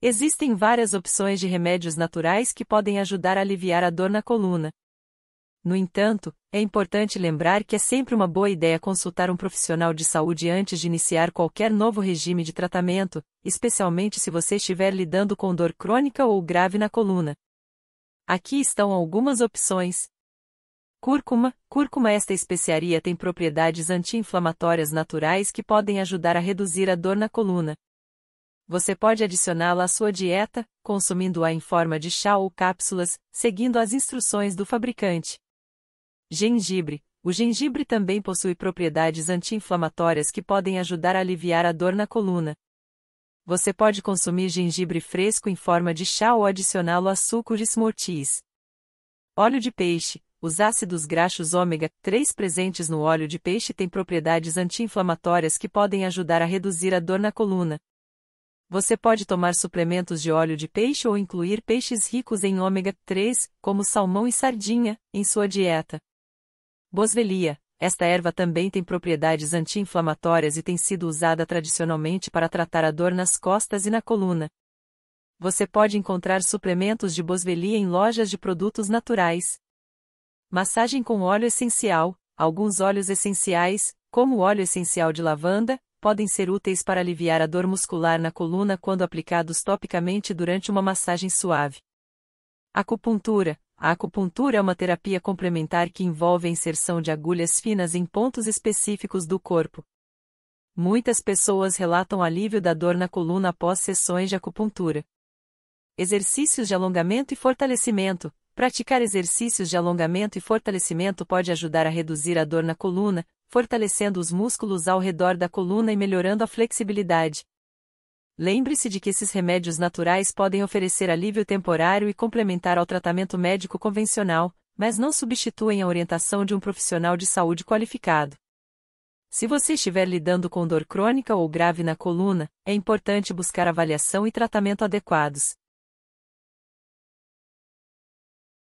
Existem várias opções de remédios naturais que podem ajudar a aliviar a dor na coluna. No entanto, é importante lembrar que é sempre uma boa ideia consultar um profissional de saúde antes de iniciar qualquer novo regime de tratamento, especialmente se você estiver lidando com dor crônica ou grave na coluna. Aqui estão algumas opções. Cúrcuma. Cúrcuma esta especiaria tem propriedades anti-inflamatórias naturais que podem ajudar a reduzir a dor na coluna. Você pode adicioná-la à sua dieta, consumindo-a em forma de chá ou cápsulas, seguindo as instruções do fabricante. Gengibre. O gengibre também possui propriedades anti-inflamatórias que podem ajudar a aliviar a dor na coluna. Você pode consumir gengibre fresco em forma de chá ou adicioná-lo a suco de smoothies. Óleo de peixe. Os ácidos graxos ômega 3 presentes no óleo de peixe têm propriedades anti-inflamatórias que podem ajudar a reduzir a dor na coluna. Você pode tomar suplementos de óleo de peixe ou incluir peixes ricos em ômega 3, como salmão e sardinha, em sua dieta. Boswellia. Esta erva também tem propriedades anti-inflamatórias e tem sido usada tradicionalmente para tratar a dor nas costas e na coluna. Você pode encontrar suplementos de boswellia em lojas de produtos naturais. Massagem com óleo essencial. Alguns óleos essenciais, como o óleo essencial de lavanda, podem ser úteis para aliviar a dor muscular na coluna quando aplicados topicamente durante uma massagem suave. Acupuntura A acupuntura é uma terapia complementar que envolve a inserção de agulhas finas em pontos específicos do corpo. Muitas pessoas relatam alívio da dor na coluna após sessões de acupuntura. Exercícios de alongamento e fortalecimento. Praticar exercícios de alongamento e fortalecimento pode ajudar a reduzir a dor na coluna, fortalecendo os músculos ao redor da coluna e melhorando a flexibilidade. Lembre-se de que esses remédios naturais podem oferecer alívio temporário e complementar ao tratamento médico convencional, mas não substituem a orientação de um profissional de saúde qualificado. Se você estiver lidando com dor crônica ou grave na coluna, é importante buscar avaliação e tratamento adequados,